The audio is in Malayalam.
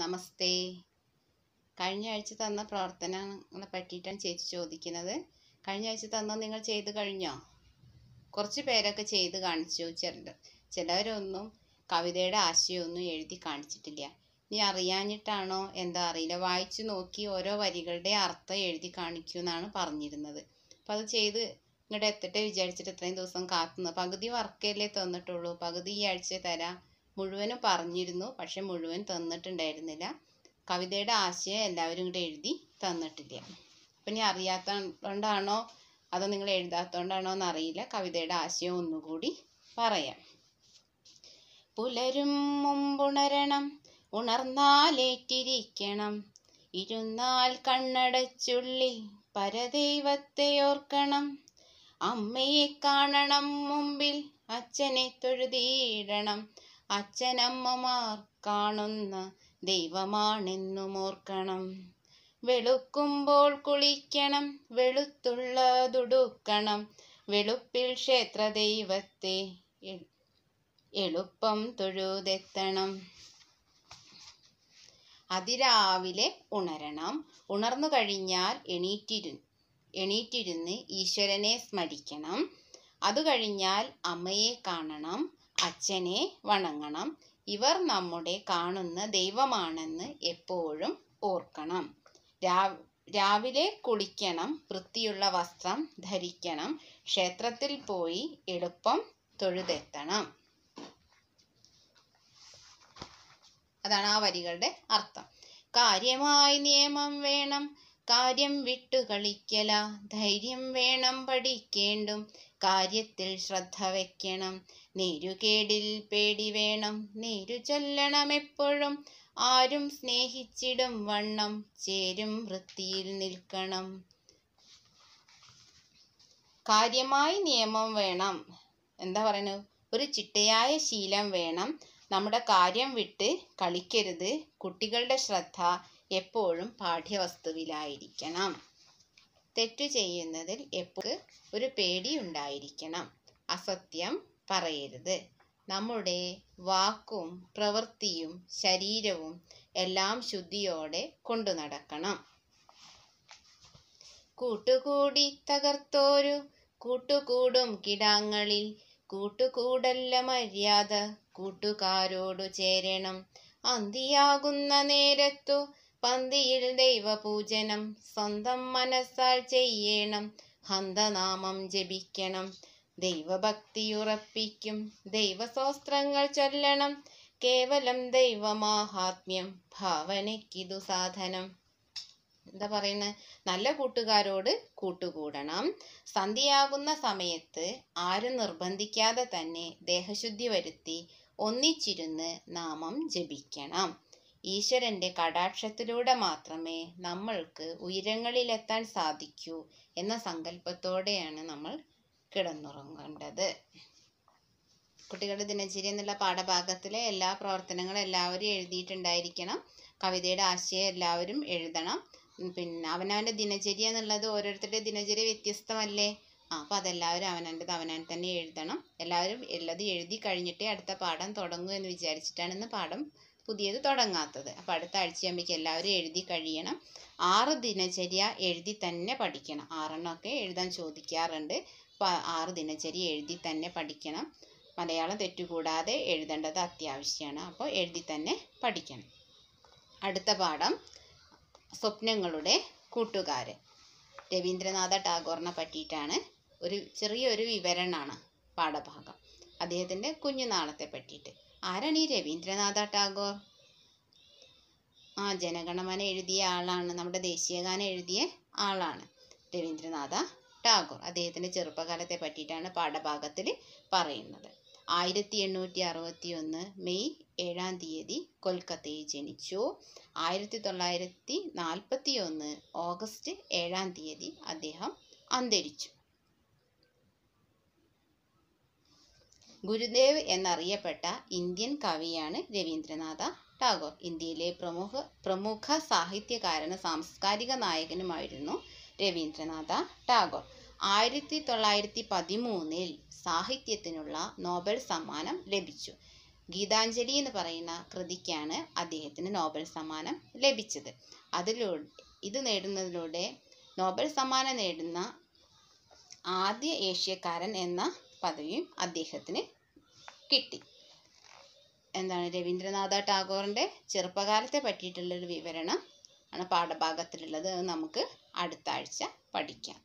നമസ്തേ കഴിഞ്ഞ ആഴ്ച തന്ന പ്രവർത്തനങ്ങളെ പറ്റിയിട്ടാണ് ചേച്ചി ചോദിക്കുന്നത് കഴിഞ്ഞ ആഴ്ച തന്ന നിങ്ങൾ ചെയ്ത് കഴിഞ്ഞോ കുറച്ച് പേരൊക്കെ ചെയ്ത് കാണിച്ചു ചിലർ ചിലവരൊന്നും കവിതയുടെ ആശയമൊന്നും എഴുതി കാണിച്ചിട്ടില്ല നീ അറിയാഞ്ഞിട്ടാണോ എന്താ അറിയില്ല വായിച്ചു നോക്കി ഓരോ വരികളുടെ അർത്ഥം എഴുതി കാണിക്കൂ എന്നാണ് പറഞ്ഞിരുന്നത് അപ്പോൾ അത് ചെയ്ത് ഇങ്ങോട്ട് എത്തട്ടെ വിചാരിച്ചിട്ട് ഇത്രയും ദിവസം കാത്തുന്നു പകുതി വർക്കല്ലേ തന്നിട്ടുള്ളൂ പകുതി ഈ ആഴ്ച തരാം മുഴുവനും പറഞ്ഞിരുന്നു പക്ഷെ മുഴുവൻ തന്നിട്ടുണ്ടായിരുന്നില്ല കവിതയുടെ ആശയം എല്ലാവരും കൂടെ എഴുതി തന്നിട്ടില്ല അപ്പം ഇനി അറിയാത്തതുകൊണ്ടാണോ അതോ നിങ്ങൾ എഴുതാത്തതുകൊണ്ടാണോ എന്നറിയില്ല കവിതയുടെ ആശയം ഒന്നുകൂടി പറയാം പുലരും മുമ്പുണരണം ഉണർന്നാലേറ്റിരിക്കണം ഇരുന്നാൽ കണ്ണടച്ചുള്ളിൽ പരദൈവത്തെ ഓർക്കണം അമ്മയെ കാണണം മുമ്പിൽ അച്ഛനെ തൊഴുതിയിടണം അച്ഛനമ്മമാർ കാണുന്ന ദൈവമാണെന്നുമോർക്കണം ഓർക്കണം വെളുക്കുമ്പോൾ കുളിക്കണം വെളുത്തുള്ളതുടുക്കണം വെളുപ്പിൽ ക്ഷേത്ര ദൈവത്തെ എളുപ്പം തൊഴുതെത്തണം അതിരാവിലെ ഉണരണം ഉണർന്നു കഴിഞ്ഞാൽ എണീറ്റിരു എണീറ്റിരുന്ന് ഈശ്വരനെ സ്മരിക്കണം അതു കഴിഞ്ഞാൽ അമ്മയെ കാണണം അച്ഛനെ വണങ്ങണം ഇവർ നമ്മുടെ കാണുന്ന ദൈവമാണെന്ന് എപ്പോഴും ഓർക്കണം രാവിലെ കുളിക്കണം വൃത്തിയുള്ള വസ്ത്രം ധരിക്കണം ക്ഷേത്രത്തിൽ പോയി എളുപ്പം തൊഴുതെത്തണം അതാണ് ആ വരികളുടെ അർത്ഥം കാര്യമായി നിയമം വേണം കാര്യം വിട്ടു കളിക്കല ധൈര്യം വേണം പഠിക്കേണ്ടും കാര്യത്തിൽ ശ്രദ്ധ വയ്ക്കണം നേരുകേടിൽ പേടി വേണം നേരു ചൊല്ലണം എപ്പോഴും ആരും സ്നേഹിച്ചിടും വണ്ണം ചേരും വൃത്തിയിൽ നിൽക്കണം കാര്യമായി നിയമം വേണം എന്താ പറയുന്നത് ഒരു ചിട്ടയായ ശീലം വേണം നമ്മുടെ കാര്യം വിട്ട് കളിക്കരുത് കുട്ടികളുടെ ശ്രദ്ധ എപ്പോഴും പാഠ്യവസ്തുവിലായിരിക്കണം തെറ്റു ചെയ്യുന്നതിൽ എപ്പോഴും ഒരു പേടി ഉണ്ടായിരിക്കണം അസത്യം പറയരുത് നമ്മുടെ വാക്കും പ്രവൃത്തിയും ശരീരവും എല്ലാം ശുദ്ധിയോടെ കൊണ്ടു നടക്കണം കൂട്ടുകൂടി തകർത്തോരു കൂട്ടുകൂടും കിടാങ്ങളിൽ കൂട്ടുകൂടല്ല മര്യാദ കൂട്ടുകാരോടു ചേരണം അന്തിയാകുന്ന നേരത്തു പന്തിയിൽ ദൈവപൂജനം സ്വന്തം മനസ്സാൽ ചെയ്യണം ഹന്തനാമം ജപിക്കണം ദൈവഭക്തിയുറപ്പിക്കും ദൈവസോസ്ത്രങ്ങൾ ചൊല്ലണം കേവലം ദൈവമാഹാത്മ്യം ഭാവനയ്ക്കിതു സാധനം എന്താ പറയുന്നത് നല്ല കൂട്ടുകാരോട് കൂട്ടുകൂടണം സന്ധ്യയാകുന്ന സമയത്ത് ആരും നിർബന്ധിക്കാതെ തന്നെ ദേഹശുദ്ധി വരുത്തി ഒന്നിച്ചിരുന്ന് നാമം ജപിക്കണം ഈശ്വരന്റെ കടാക്ഷത്തിലൂടെ മാത്രമേ നമ്മൾക്ക് ഉയരങ്ങളിലെത്താൻ സാധിക്കൂ എന്ന സങ്കല്പത്തോടെയാണ് നമ്മൾ കിടന്നുറങ്ങേണ്ടത് കുട്ടികളുടെ ദിനചര്യ എന്നുള്ള പാഠഭാഗത്തിലെ എല്ലാ പ്രവർത്തനങ്ങളും എല്ലാവരും എഴുതിയിട്ടുണ്ടായിരിക്കണം കവിതയുടെ ആശയം എല്ലാവരും എഴുതണം പിന്നെ അവനവൻ്റെ ദിനചര്യ എന്നുള്ളത് ഓരോരുത്തരുടെ ദിനചര്യ വ്യത്യസ്തമല്ലേ ആ അപ്പം അതെല്ലാവരും അവനവൻ്റെത് അവനവൻ തന്നെ എഴുതണം എല്ലാവരും എല്ലാതും എഴുതി കഴിഞ്ഞിട്ടേ അടുത്ത പാഠം തുടങ്ങൂ എന്ന് വിചാരിച്ചിട്ടാണ് ഇന്ന് പാഠം പുതിയത് തുടങ്ങാത്തത് അപ്പോൾ അടുത്ത ആഴ്ചയാകുമ്പോഴേക്കും എല്ലാവരും എഴുതി കഴിയണം ആറ് ദിനചര്യ എഴുതി തന്നെ പഠിക്കണം ആറെണ്ണമൊക്കെ എഴുതാൻ ചോദിക്കാറുണ്ട് അപ്പോൾ ആറ് ദിനചര്യ എഴുതി തന്നെ പഠിക്കണം മലയാളം തെറ്റുകൂടാതെ എഴുതേണ്ടത് അത്യാവശ്യമാണ് അപ്പോൾ എഴുതി തന്നെ പഠിക്കണം അടുത്ത പാഠം സ്വപ്നങ്ങളുടെ കൂട്ടുകാരൻ രവീന്ദ്രനാഥ ടാഗോറിനെ പറ്റിയിട്ടാണ് ഒരു ചെറിയൊരു വിവരണമാണ് പാഠഭാഗം അദ്ദേഹത്തിൻ്റെ കുഞ്ഞുനാളത്തെ പറ്റിയിട്ട് ആരാണ് ഈ രവീന്ദ്രനാഥ ടാഗോർ ആ ജനഗണമന എഴുതിയ ആളാണ് നമ്മുടെ ദേശീയഗാനം എഴുതിയ ആളാണ് രവീന്ദ്രനാഥ ടാഗോർ അദ്ദേഹത്തിൻ്റെ ചെറുപ്പകാലത്തെ പറ്റിയിട്ടാണ് പാഠഭാഗത്തിൽ പറയുന്നത് ആയിരത്തി എണ്ണൂറ്റി അറുപത്തി ഒന്ന് മെയ് ഏഴാം തീയതി കൊൽക്കത്തയിൽ ജനിച്ചു ആയിരത്തി തൊള്ളായിരത്തി നാൽപ്പത്തി ഒന്ന് ഓഗസ്റ്റ് ഏഴാം തീയതി അദ്ദേഹം അന്തരിച്ചു ഗുരുദേവ് എന്നറിയപ്പെട്ട ഇന്ത്യൻ കവിയാണ് രവീന്ദ്രനാഥ ടാഗോർ ഇന്ത്യയിലെ പ്രമുഖ പ്രമുഖ സാഹിത്യകാരനും സാംസ്കാരിക നായകനുമായിരുന്നു രവീന്ദ്രനാഥ ടാഗോർ ആയിരത്തി തൊള്ളായിരത്തി പതിമൂന്നിൽ സാഹിത്യത്തിനുള്ള നോബൽ സമ്മാനം ലഭിച്ചു ഗീതാഞ്ജലി എന്ന് പറയുന്ന കൃതിക്കാണ് അദ്ദേഹത്തിന് നോബൽ സമ്മാനം ലഭിച്ചത് അതിലൂടെ ഇത് നേടുന്നതിലൂടെ നോബൽ സമ്മാനം നേടുന്ന ആദ്യ ഏഷ്യക്കാരൻ എന്ന പദവിയും അദ്ദേഹത്തിന് കിട്ടി എന്താണ് രവീന്ദ്രനാഥ ടാഗോറിൻ്റെ ചെറുപ്പകാലത്തെ പറ്റിയിട്ടുള്ളൊരു വിവരണം ആണ് പാഠഭാഗത്തിലുള്ളത് അത് നമുക്ക് അടുത്ത ആഴ്ച പഠിക്കാം